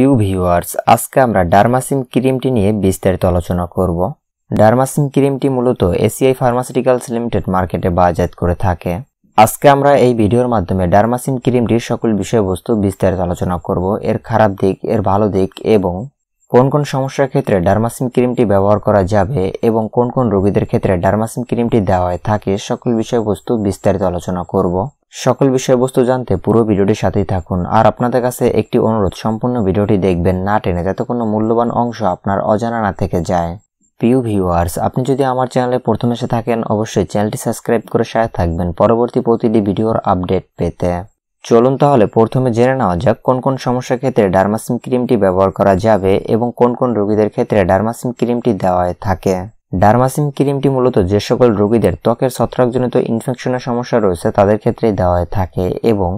প্রিয় ভিউয়ার্স আজকে আমরা ডার্মাসিম ক্রিমটি নিয়ে বিস্তারিত আলোচনা করব ডার্মাসিম ক্রিমটি মূলত এসিআই ফার্মাসিউটিক্যালস লিমিটেড মার্কেটে বাজাত করে থাকে আজকে আমরা এই ভিডিওর মাধ্যমে ডার্মাসিম ক্রিমটির সকল বিষয়বস্তু বিস্তারিত আলোচনা করব এর খারাপ দিক এর ভালো দিক এবং কোন কোন সমস্যার ক্ষেত্রে ডার্মাসিম ক্রিমটি ব্যবহার করা যাবে এবং কোন কোন রোগীদের ক্ষেত্রে ডার্মাসিম ক্রিমটি দেওয়া থাকে সকল বিষয়বস্তু বিস্তারিত আলোচনা করব সকল বিষয়বস্তু জানতে পুরো ভিডিওটির সাথেই থাকুন আর আপনাদের কাছে একটি অনুরোধ সম্পূর্ণ ভিডিওটি দেখবেন না টেনে যাতে কোনো মূল্যবান অংশ আপনার অজানা না থেকে যায় প্রিয় ভিউয়ার্স আপনি যদি আমার চ্যানেলে প্রথম এসে থাকেন অবশ্যই চ্যানেলটি সাবস্ক্রাইব করে সাথে থাকবেন পরবর্তী প্রতিটি ভিডিওর আপডেট পেতে চলুন তাহলে প্রথমে জেনে নেওয়া যাক কোন কোন সমস্যার ক্ষেত্রে ডার্মাসিন ক্রিমটি ব্যবহার করা যাবে এবং কোন কোন রোগীদের ক্ষেত্রে ডার্মাসিন ক্রিমটি দেওয়ায় থাকে ডার্মাসিন ক্রিমটি মূলত যে সকল রোগীদের ত্বকের ছত্রাকজনিত ইনফেকশনের সমস্যা রয়েছে তাদের ক্ষেত্রে দেওয়া থাকে এবং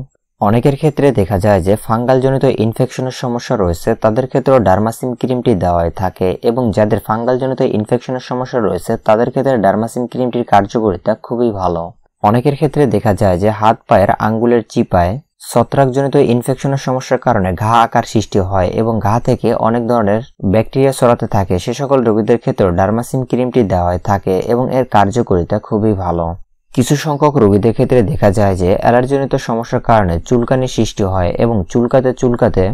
অনেকের ক্ষেত্রে দেখা যায় যে ফাঙ্গালজনিত ইনফেকশনের সমস্যা রয়েছে তাদের ক্ষেত্রেও ডার্মাসিন ক্রিমটি দেওয়া থাকে এবং যাদের ফাঙ্গালজনিত ইনফেকশনের সমস্যা রয়েছে তাদের ক্ষেত্রে ডার্মাসিন ক্রিমটির কার্যকারিতা খুবই ভালো অনেকের ক্ষেত্রে দেখা যায় যে হাত পায়ের আঙ্গুলের চিপায় ছত্রাকজনিত ইনফেকশনের সমস্যার কারণে ঘা আকার সৃষ্টি হয় এবং ঘা থেকে অনেক ধরনের ব্যাকটেরিয়া ছড়াতে থাকে সে সকল রোগীদের ক্ষেত্রে ডার্মাসিন ক্রিমটি দেওয়া থাকে এবং এর কার্যকারিতা খুবই ভালো কিছু সংখ্যক রোগীদের ক্ষেত্রে দেখা যায় যে অ্যালার্জনিত সমস্যার কারণে চুলকানি সৃষ্টি হয় এবং চুলকাতে চুলকাতে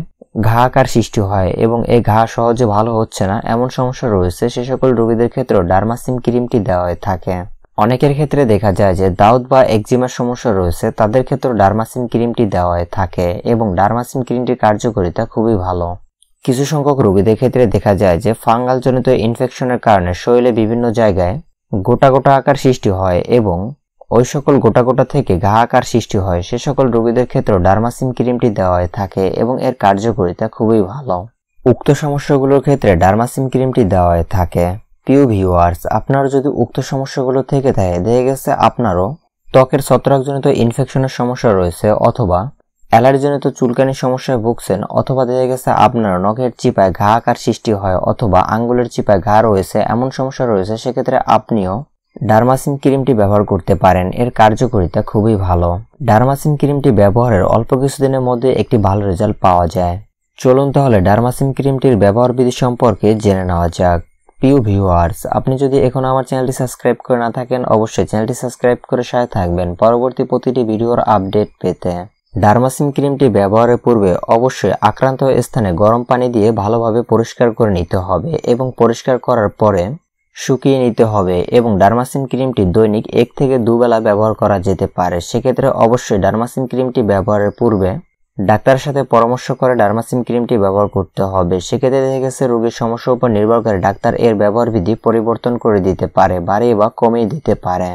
ঘা আকার সৃষ্টি হয় এবং এই ঘা সহজে ভালো হচ্ছে না এমন সমস্যা রয়েছে সে সকল রোগীদের ক্ষেত্রেও ডার্মাসিন ক্রিমটি দেওয়া হয়ে থাকে অনেকের ক্ষেত্রে দেখা যায় যে দাউদ বা একজিমার সমস্যা রয়েছে তাদের ক্ষেত্রে ডার্মাসিন ক্রিমটি দেওয়ায় থাকে এবং ডার্মাসিন ক্রিমটির কার্যকারিতা খুবই ভালো কিছু সংখ্যক রোগীদের ক্ষেত্রে দেখা যায় যে ফাঙ্গালজনিত ইনফেকশনের কারণে শরীরে বিভিন্ন জায়গায় গোটা গোটা আকার সৃষ্টি হয় এবং ওই সকল গোটা গোটা থেকে ঘা আকার সৃষ্টি হয় সে সকল রোগীদের ক্ষেত্রে ডার্মাসিন ক্রিমটি দেওয়া থাকে এবং এর কার্যকারিতা খুবই ভালো উক্ত সমস্যাগুলোর ক্ষেত্রে ডার্মাসিন ক্রিমটি দেওয়া হয়ে থাকে প্রিয় ভিউয়ার্স আপনার যদি উক্ত সমস্যাগুলো থেকে থাকে দেখা গেছে আপনারও ত্বকের ছত্রাকজনিত ইনফেকশনের সমস্যা রয়েছে অথবা অ্যালার্জিজনিত চুলকানির সমস্যায় ভুগছেন অথবা দেখা গেছে আপনার নখের চিপায় ঘা আকার সৃষ্টি হয় অথবা আঙ্গুলের চিপায় ঘা রয়েছে এমন সমস্যা রয়েছে সেক্ষেত্রে আপনিও ডার্মাসিন ক্রিমটি ব্যবহার করতে পারেন এর কার্যকারিতা খুবই ভালো ডার্মাসিন ক্রিমটি ব্যবহারের অল্প কিছুদিনের মধ্যে একটি ভালো রেজাল্ট পাওয়া যায় চলুন তাহলে ডার্মাসিন ক্রিমটির ব্যবহার বিধি সম্পর্কে জেনে নেওয়া যাক প্রিয় ভিউয়ার্স আপনি যদি এখন আমার চ্যানেলটি সাবস্ক্রাইব করে না থাকেন অবশ্যই চ্যানেলটি সাবস্ক্রাইব করে সাথে থাকবেন পরবর্তী প্রতিটি ভিডিওর আপডেট পেতে ডার্মাসিম ক্রিমটি ব্যবহারের পূর্বে অবশ্যই আক্রান্ত স্থানে গরম পানি দিয়ে ভালোভাবে পরিষ্কার করে নিতে হবে এবং পরিষ্কার করার পরে শুকিয়ে নিতে হবে এবং ডার্মাসিন ক্রিমটি দৈনিক এক থেকে দুবেলা ব্যবহার করা যেতে পারে সেক্ষেত্রে অবশ্যই ডার্মাসিন ক্রিমটি ব্যবহারের পূর্বে ডাক্তারের সাথে পরামর্শ করে ডার্মাসিন ক্রিমটি ব্যবহার করতে হবে সেক্ষেত্রে দেখা গেছে রোগীর সমস্যার উপর নির্ভর করে ডাক্তার এর ব্যবহার বিধি পরিবর্তন করে দিতে পারে বাড়িয়ে বা কমিয়ে দিতে পারে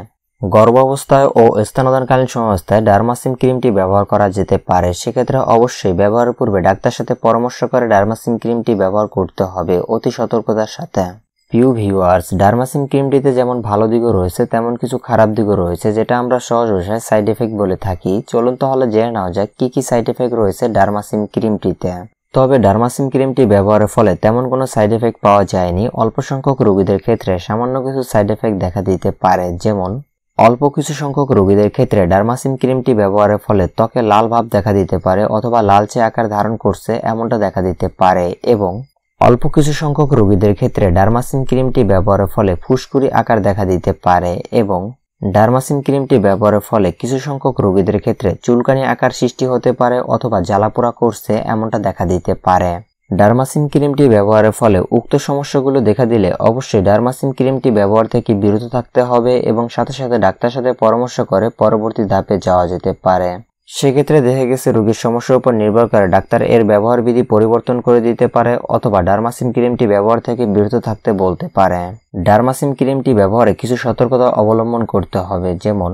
গর্ভাবস্থায় ও স্থানদানকালীন সংস্থায় ডার্মাসিন ক্রিমটি ব্যবহার করা যেতে পারে সেক্ষেত্রে অবশ্যই ব্যবহারের পূর্বে ডাক্তারের সাথে পরামর্শ করে ডার্মাসিন ক্রিমটি ব্যবহার করতে হবে অতি সতর্কতার সাথে প্রিয় ভিউয়ার্স ডার্মাসিন ক্রিমটিতে যেমন ভালো দিকও রয়েছে তেমন কিছু খারাপ দিকও রয়েছে যেটা আমরা সহজ ভাষায় সাইড এফেক্ট বলে থাকি চলুন তাহলে জেনে নেওয়া যাক কী কী সাইড এফেক্ট রয়েছে ডার্মাসিন ক্রিমটিতে তবে ডার্মাসিন ক্রিমটি ব্যবহারের ফলে তেমন কোনো সাইড এফেক্ট পাওয়া যায়নি অল্প সংখ্যক রোগীদের ক্ষেত্রে সামান্য কিছু সাইড এফেক্ট দেখা দিতে পারে যেমন অল্প কিছু সংখ্যক রোগীদের ক্ষেত্রে ডার্মাসিন ক্রিমটি ব্যবহারের ফলে ত্বকে লাল ভাব দেখা দিতে পারে অথবা লালচে আকার ধারণ করছে এমনটা দেখা দিতে পারে এবং অল্প কিছু সংখ্যক রোগীদের ক্ষেত্রে ডার্মাসিন ক্রিমটি ব্যবহারের ফলে ফুসকুড়ি আকার দেখা দিতে পারে এবং ডার্মাসিন ক্রিমটি ব্যবহারের ফলে কিছু সংখ্যক রোগীদের ক্ষেত্রে চুলকানি আকার সৃষ্টি হতে পারে অথবা জ্বালাপোড়া করছে এমনটা দেখা দিতে পারে ডার্মাসিন ক্রিমটি ব্যবহারের ফলে উক্ত সমস্যাগুলো দেখা দিলে অবশ্যই ডার্মাসিন ক্রিমটি ব্যবহার থেকে বিরত থাকতে হবে এবং সাথে সাথে ডাক্তার সাথে পরামর্শ করে পরবর্তী ধাপে যাওয়া যেতে পারে সেক্ষেত্রে দেখা গেছে রোগীর সমস্যার উপর নির্ভর করে ডাক্তার এর ব্যবহার বিধি পরিবর্তন করে দিতে পারে অথবা ডার্মাসিন ক্রিমটি ব্যবহার থেকে বিরত থাকতে বলতে পারে ডার্মাসিন ক্রিমটি ব্যবহারে কিছু সতর্কতা অবলম্বন করতে হবে যেমন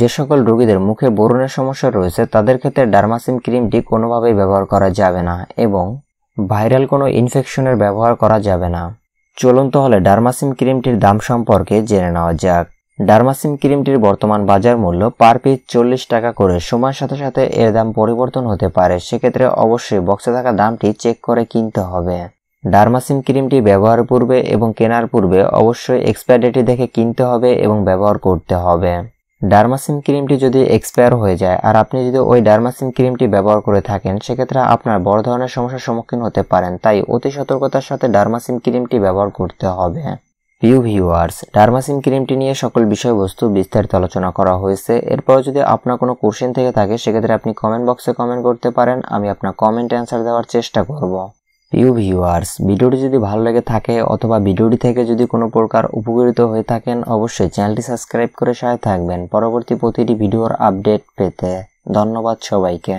যে সকল রোগীদের মুখে বরুণের সমস্যা রয়েছে তাদের ক্ষেত্রে ডার্মাসিন ক্রিমটি কোনোভাবেই ব্যবহার করা যাবে না এবং ভাইরাল কোনো ইনফেকশনের ব্যবহার করা যাবে না চলন্ত হলে ডার্মাসিন ক্রিমটির দাম সম্পর্কে জেনে নেওয়া যাক ডার্মাসিন ক্রিমটির বর্তমান বাজার মূল্য পার পিস চল্লিশ টাকা করে সময়ের সাথে সাথে এর দাম পরিবর্তন হতে পারে সেক্ষেত্রে অবশ্যই বক্সে থাকা দামটি চেক করে কিনতে হবে ডার্মাসিন ক্রিমটি ব্যবহার পূর্বে এবং কেনার পূর্বে অবশ্যই এক্সপায়ার ডেটটি দেখে কিনতে হবে এবং ব্যবহার করতে হবে ডার্মাসিন ক্রিমটি যদি এক্সপায়ার হয়ে যায় আর আপনি যদি ওই ডার্মাসিন ক্রিমটি ব্যবহার করে থাকেন সেক্ষেত্রে আপনার বড় ধরনের সমস্যার সম্মুখীন হতে পারেন তাই অতি সতর্কতার সাথে ডার্মাসিন ক্রিমটি ব্যবহার করতে হবে প্রিয় ভিউয়ার্স ডার্মাসিন ক্রিমটি নিয়ে সকল বিষয়বস্তু বিস্তারিত আলোচনা করা হয়েছে এরপর যদি আপনার কোনো কোশ্চেন থেকে থাকে সেক্ষেত্রে আপনি কমেন্ট বক্সে কমেন্ট করতে পারেন আমি আপনার কমেন্ট অ্যান্সার দেওয়ার চেষ্টা করব প্রিয় ভিউয়ার্স ভিডিওটি যদি ভালো লেগে থাকে অথবা ভিডিওটি থেকে যদি কোনো প্রকার উপকৃত হয়ে থাকেন অবশ্যই চ্যানেলটি সাবস্ক্রাইব করে সহায় থাকবেন পরবর্তী প্রতিটি ভিডিওর আপডেট পেতে ধন্যবাদ সবাইকে